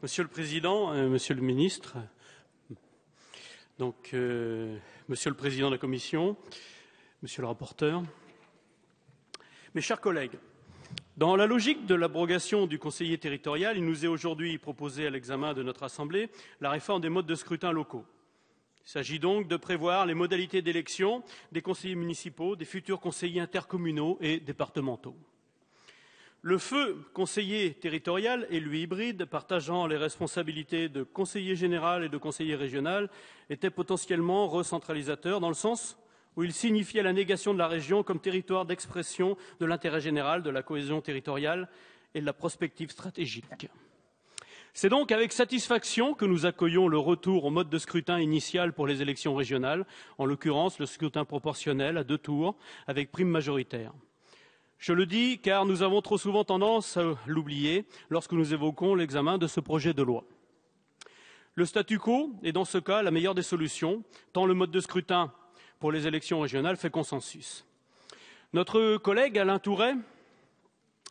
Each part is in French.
Monsieur le Président, Monsieur le euh, Ministre, donc euh, Monsieur le Président de la Commission, Monsieur le rapporteur, mes chers collègues, dans la logique de l'abrogation du conseiller territorial, il nous est aujourd'hui proposé à l'examen de notre assemblée la réforme des modes de scrutin locaux. Il s'agit donc de prévoir les modalités d'élection des conseillers municipaux, des futurs conseillers intercommunaux et départementaux. Le feu conseiller territorial, élu hybride, partageant les responsabilités de conseiller général et de conseiller régional, était potentiellement recentralisateur dans le sens où il signifiait la négation de la région comme territoire d'expression de l'intérêt général, de la cohésion territoriale et de la prospective stratégique. C'est donc avec satisfaction que nous accueillons le retour au mode de scrutin initial pour les élections régionales, en l'occurrence le scrutin proportionnel à deux tours, avec prime majoritaire. Je le dis car nous avons trop souvent tendance à l'oublier lorsque nous évoquons l'examen de ce projet de loi. Le statu quo est dans ce cas la meilleure des solutions, tant le mode de scrutin pour les élections régionales fait consensus. Notre collègue Alain Touret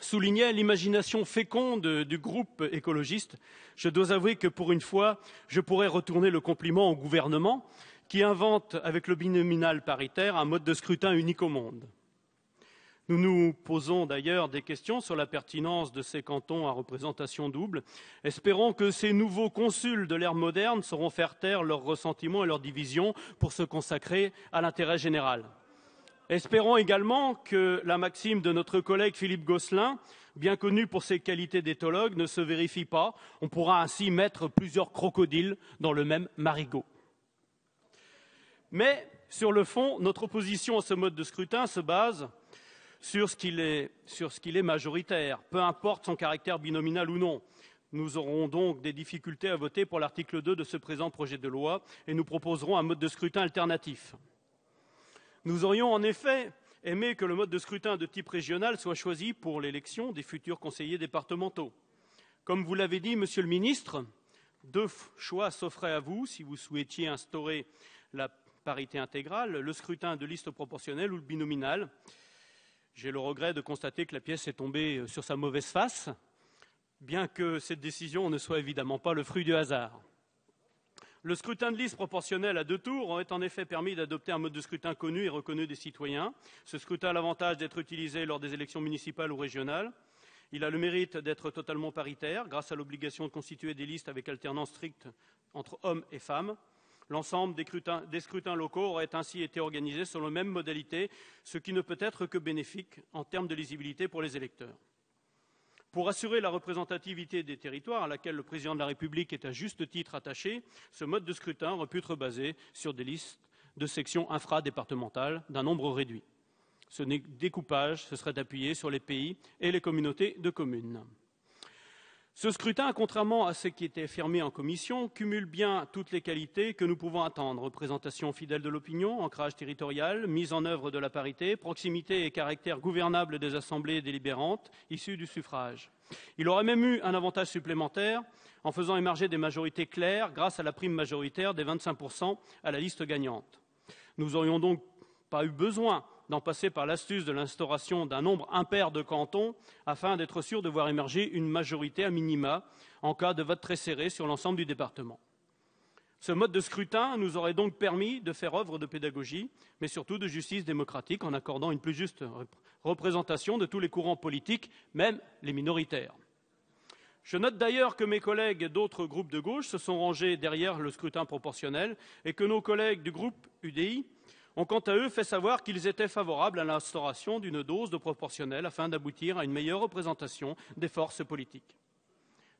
soulignait l'imagination féconde du groupe écologiste. Je dois avouer que pour une fois, je pourrais retourner le compliment au gouvernement qui invente avec le binominal paritaire un mode de scrutin unique au monde. Nous nous posons d'ailleurs des questions sur la pertinence de ces cantons à représentation double. Espérons que ces nouveaux consuls de l'ère moderne sauront faire taire leurs ressentiments et leurs divisions pour se consacrer à l'intérêt général. Espérons également que la maxime de notre collègue Philippe Gosselin, bien connu pour ses qualités d'éthologue, ne se vérifie pas. On pourra ainsi mettre plusieurs crocodiles dans le même marigot. Mais, sur le fond, notre opposition à ce mode de scrutin se base sur ce qu'il est, majoritaire, peu importe son caractère binominal ou non. Nous aurons donc des difficultés à voter pour l'article 2 de ce présent projet de loi et nous proposerons un mode de scrutin alternatif. Nous aurions en effet aimé que le mode de scrutin de type régional soit choisi pour l'élection des futurs conseillers départementaux. Comme vous l'avez dit, Monsieur le Ministre, deux choix s'offraient à vous si vous souhaitiez instaurer la parité intégrale, le scrutin de liste proportionnelle ou le binominal. J'ai le regret de constater que la pièce est tombée euh, sur sa mauvaise face, bien que cette décision ne soit évidemment pas le fruit du hasard. Le scrutin de liste proportionnel à deux tours aurait en effet permis d'adopter un mode de scrutin connu et reconnu des citoyens. Ce scrutin a l'avantage d'être utilisé lors des élections municipales ou régionales. Il a le mérite d'être totalement paritaire grâce à l'obligation de constituer des listes avec alternance stricte entre hommes et femmes. L'ensemble des scrutins locaux aurait ainsi été organisé selon les mêmes modalités, ce qui ne peut être que bénéfique en termes de lisibilité pour les électeurs. Pour assurer la représentativité des territoires, à laquelle le Président de la République est à juste titre attaché, ce mode de scrutin aurait pu être basé sur des listes de sections infradépartementales d'un nombre réduit. Ce découpage se serait appuyé sur les pays et les communautés de communes. Ce scrutin, contrairement à ce qui était affirmé en commission, cumule bien toutes les qualités que nous pouvons attendre représentation fidèle de l'opinion, ancrage territorial, mise en œuvre de la parité, proximité et caractère gouvernable des assemblées délibérantes issues du suffrage. Il aurait même eu un avantage supplémentaire en faisant émerger des majorités claires grâce à la prime majoritaire des 25% à la liste gagnante. Nous n'aurions donc pas eu besoin d'en passer par l'astuce de l'instauration d'un nombre impair de cantons afin d'être sûr de voir émerger une majorité à minima en cas de vote très serré sur l'ensemble du département. Ce mode de scrutin nous aurait donc permis de faire œuvre de pédagogie, mais surtout de justice démocratique en accordant une plus juste représentation de tous les courants politiques, même les minoritaires. Je note d'ailleurs que mes collègues d'autres groupes de gauche se sont rangés derrière le scrutin proportionnel et que nos collègues du groupe UDI ont quant à eux fait savoir qu'ils étaient favorables à l'instauration d'une dose de proportionnelle afin d'aboutir à une meilleure représentation des forces politiques.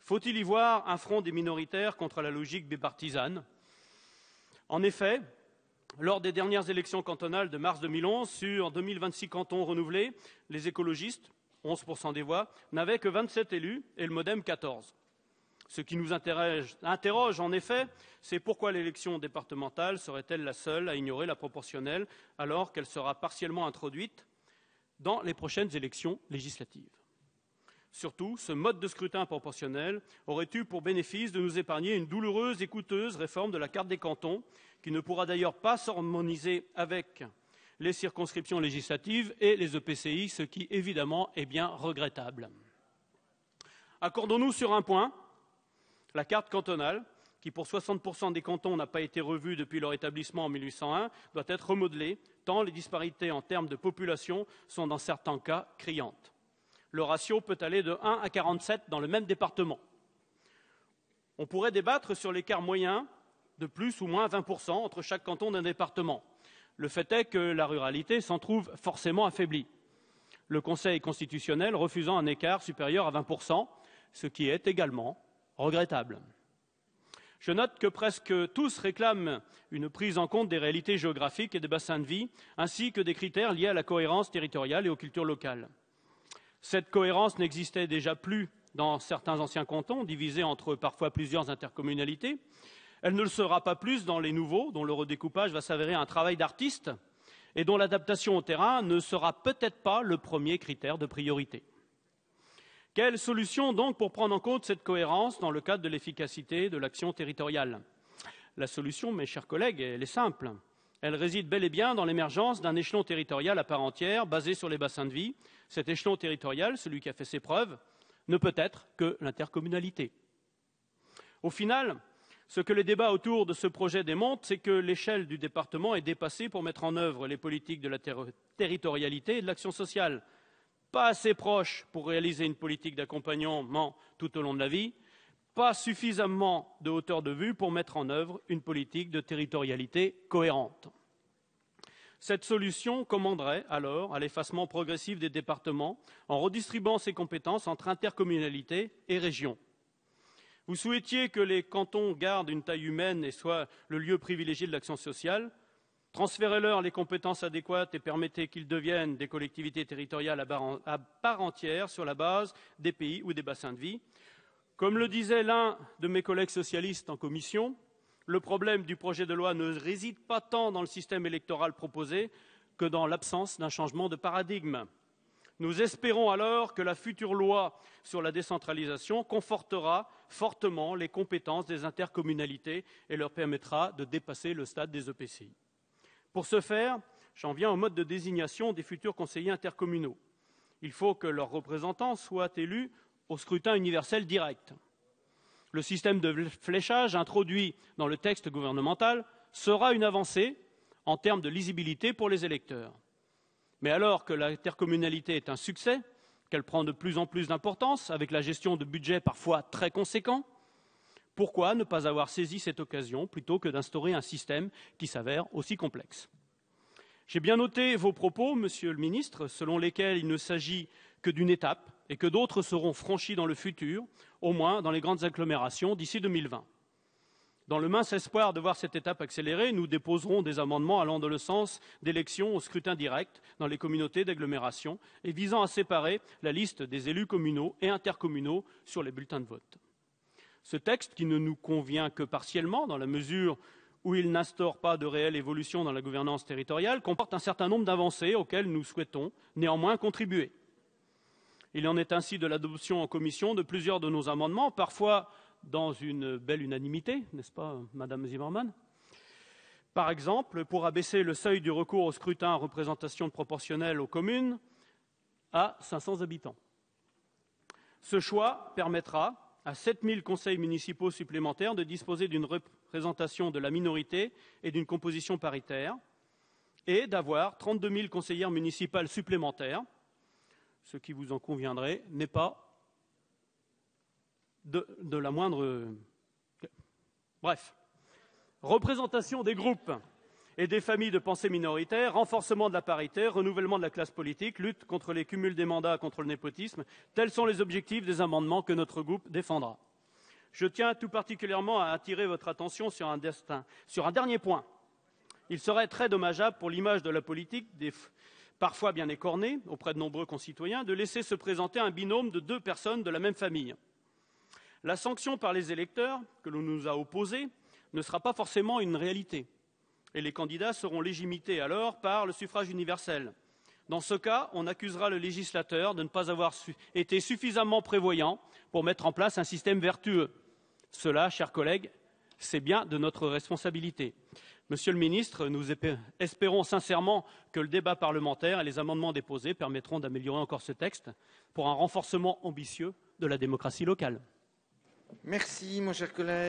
Faut-il y voir un front des minoritaires contre la logique bipartisane En effet, lors des dernières élections cantonales de mars 2011, sur 2026 cantons renouvelés, les écologistes, 11% des voix, n'avaient que 27 élus et le modem 14. Ce qui nous interroge, en effet, c'est pourquoi l'élection départementale serait-elle la seule à ignorer la proportionnelle, alors qu'elle sera partiellement introduite dans les prochaines élections législatives. Surtout, ce mode de scrutin proportionnel aurait eu pour bénéfice de nous épargner une douloureuse et coûteuse réforme de la carte des cantons, qui ne pourra d'ailleurs pas s'harmoniser avec les circonscriptions législatives et les EPCI, ce qui évidemment est bien regrettable. Accordons-nous sur un point, la carte cantonale, qui pour 60% des cantons n'a pas été revue depuis leur établissement en 1801, doit être remodelée, tant les disparités en termes de population sont dans certains cas criantes. Le ratio peut aller de 1 à 47 dans le même département. On pourrait débattre sur l'écart moyen de plus ou moins 20% entre chaque canton d'un département. Le fait est que la ruralité s'en trouve forcément affaiblie. Le Conseil constitutionnel refusant un écart supérieur à 20%, ce qui est également regrettable. Je note que presque tous réclament une prise en compte des réalités géographiques et des bassins de vie, ainsi que des critères liés à la cohérence territoriale et aux cultures locales. Cette cohérence n'existait déjà plus dans certains anciens cantons, divisés entre parfois plusieurs intercommunalités. Elle ne le sera pas plus dans les nouveaux, dont le redécoupage va s'avérer un travail d'artiste et dont l'adaptation au terrain ne sera peut-être pas le premier critère de priorité. Quelle solution donc pour prendre en compte cette cohérence dans le cadre de l'efficacité de l'action territoriale La solution, mes chers collègues, elle est simple. Elle réside bel et bien dans l'émergence d'un échelon territorial à part entière, basé sur les bassins de vie. Cet échelon territorial, celui qui a fait ses preuves, ne peut être que l'intercommunalité. Au final, ce que les débats autour de ce projet démontrent, c'est que l'échelle du département est dépassée pour mettre en œuvre les politiques de la territorialité et de l'action sociale pas assez proche pour réaliser une politique d'accompagnement tout au long de la vie, pas suffisamment de hauteur de vue pour mettre en œuvre une politique de territorialité cohérente. Cette solution commanderait alors à l'effacement progressif des départements en redistribuant ses compétences entre intercommunalités et régions. Vous souhaitiez que les cantons gardent une taille humaine et soient le lieu privilégié de l'action sociale. Transférez-leur les compétences adéquates et permettez qu'ils deviennent des collectivités territoriales à part entière sur la base des pays ou des bassins de vie. Comme le disait l'un de mes collègues socialistes en commission, le problème du projet de loi ne réside pas tant dans le système électoral proposé que dans l'absence d'un changement de paradigme. Nous espérons alors que la future loi sur la décentralisation confortera fortement les compétences des intercommunalités et leur permettra de dépasser le stade des EPCI. Pour ce faire, j'en viens au mode de désignation des futurs conseillers intercommunaux. Il faut que leurs représentants soient élus au scrutin universel direct. Le système de fléchage introduit dans le texte gouvernemental sera une avancée en termes de lisibilité pour les électeurs. Mais alors que l'intercommunalité est un succès, qu'elle prend de plus en plus d'importance avec la gestion de budgets parfois très conséquents, pourquoi ne pas avoir saisi cette occasion plutôt que d'instaurer un système qui s'avère aussi complexe J'ai bien noté vos propos, monsieur le ministre, selon lesquels il ne s'agit que d'une étape et que d'autres seront franchies dans le futur, au moins dans les grandes agglomérations d'ici 2020. Dans le mince espoir de voir cette étape accélérée, nous déposerons des amendements allant dans le sens d'élections au scrutin direct dans les communautés d'agglomération et visant à séparer la liste des élus communaux et intercommunaux sur les bulletins de vote. Ce texte, qui ne nous convient que partiellement, dans la mesure où il n'instaure pas de réelle évolution dans la gouvernance territoriale, comporte un certain nombre d'avancées auxquelles nous souhaitons néanmoins contribuer. Il en est ainsi de l'adoption en commission de plusieurs de nos amendements, parfois dans une belle unanimité, n'est-ce pas, Madame Zimmermann Par exemple, pour abaisser le seuil du recours au scrutin à représentation proportionnelle aux communes à 500 habitants. Ce choix permettra, à sept conseils municipaux supplémentaires de disposer d'une représentation de la minorité et d'une composition paritaire, et d'avoir 32 000 conseillères municipales supplémentaires, ce qui, vous en conviendrez, n'est pas de, la moindre... Bref. Représentation des groupes et des familles de pensée minoritaire, renforcement de la parité, renouvellement de la classe politique, lutte contre les cumuls des mandats, contre le népotisme tels sont les objectifs des amendements que notre groupe défendra. Je tiens tout particulièrement à attirer votre attention sur un dernier point. Il serait très dommageable pour l'image de la politique, parfois bien écornée auprès de nombreux concitoyens, de laisser se présenter un binôme de deux personnes de la même famille. La sanction par les électeurs, que l'on nous a opposée, ne sera pas forcément une réalité et les candidats seront légimités alors par le suffrage universel. Dans ce cas, on accusera le législateur de ne pas avoir été suffisamment prévoyant pour mettre en place un système vertueux. Cela, chers collègues, c'est bien de notre responsabilité. Monsieur le ministre, nous espérons sincèrement que le débat parlementaire et les amendements déposés permettront d'améliorer encore ce texte pour un renforcement ambitieux de la démocratie locale. Merci, mon cher collègue.